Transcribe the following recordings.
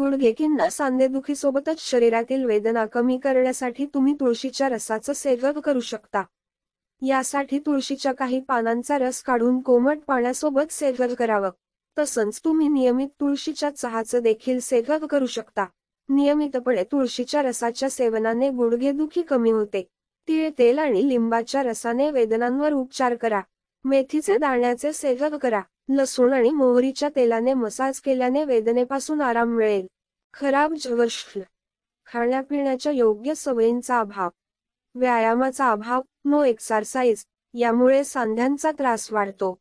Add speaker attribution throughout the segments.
Speaker 1: गुडघेकींना सोबतच शरीरातील वेदना कमी करण्यासाठी तुम्ही तुळशीच्या रसाचं सेवन करू शकता यासाठी तुळशीच्या काही पानांचा रस काढून कोमट पाण्यासोबत सेवन करावं तसंच तुम्ही नियमित तुळशीच्या चहाचं देखील सेवन करू शकता नियमितपणे तुळशीच्या रसाच्या सेवनाने गुडघेदुखी कमी होते तिळ तेल आणि लिंबाच्या रसाने वेदनांवर उपचार करा मेथीचे दाण्याचे सेवन करा लसूण आणि मोहरीच्या तेलाने मसाज केल्याने वेदनेपासून आराम मिळेल खराब जवश खाण्यापिण्याच्या योग्य सवयींचा अभाव व्यायामाचा अभाव नो एक्सरसाइज यामुळे सांध्यांचा त्रास वाढतो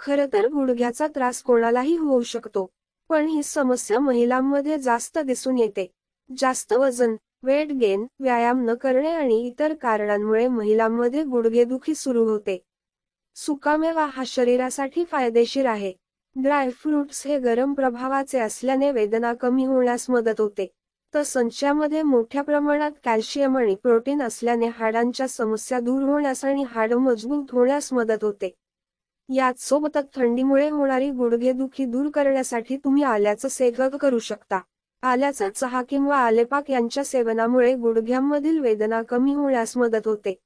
Speaker 1: खर तर गुडघ्याचा त्रास कोणालाही होऊ शकतो पण ही समस्या महिलांमध्ये जास्त दिसून येते जास्त वजन वेट गेन व्यायाम न करणे आणि इतर कारणांमुळे महिलांमध्ये गुडघेदुखी सुरू होते सुकामेवा हा शरीरासाठी फायदेशीर आहे ड्रायफ्रुट्स हे गरम प्रभावाचे असल्याने वेदना कमी होण्यास मदत होते तर संचामध्ये मोठ्या प्रमाणात कॅल्शियम आणि प्रोटीन असल्याने हाडांच्या समस्या दूर होण्यास आणि हाड मजबूत होण्यास मदत होते याच सोबतच थंडीमुळे होणारी गुडघेदुखी दूर करण्यासाठी तुम्ही आल्याचं सेवन करू शकता आल्याचा चहा किंवा आलेपाक यांच्या सेवनामुळे गुडघ्यांमधील वेदना कमी होण्यास मदत होते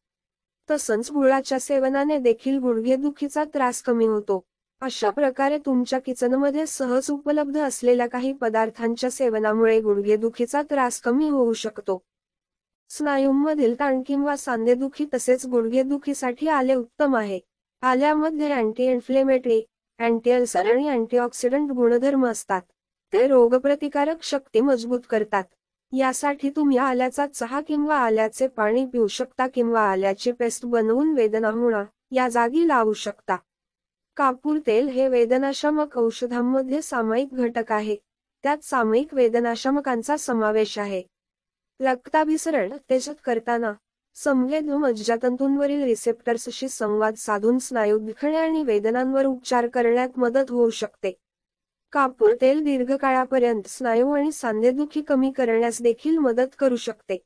Speaker 1: तसंच गुळाच्या सेवनाने देखील गुडघेदुखीचा त्रास कमी होतो अशा प्रकारे तुमच्या किचनमध्ये सहज उपलब्ध असलेल्या काही पदार्थांच्या सेवनामुळे गुडघेदुखीचा त्रास कमी होऊ शकतो स्नायूंमधील ताण किंवा सांधेदुखी तसेच गुडघेदुखीसाठी आले उत्तम आहे आल्यामध्ये अँटी इन्फ्लेमेटरी अँटी अल्सर आणि अँटीऑक्सिडंट गुणधर्म असतात ते रोगप्रतिकारक शक्ती मजबूत करतात यासाठी तुम्ही आल्याचा चहा किंवा आल्याचे पाणी पिऊ शकता किंवा आल्याचे पेस्ट बनवून वेदना होणार या जागी लावू शकता कापूर तेल हे वेदनाशामक औषधांमध्ये सामायिक घटक आहे त्यात सामायिक वेदनाशामकांचा समावेश आहे रक्ताभिसरण तेजत करताना संवेद मज्जातंतूंवरील रिसेप्टर्सशी संवाद साधून स्नायू दुखणे आणि वेदनांवर उपचार करण्यात मदत होऊ शकते कापूर तेल दीर्घकाळापर्यंत स्नायू आणि सांधेदुखी कमी करण्यास देखील मदत करू शकते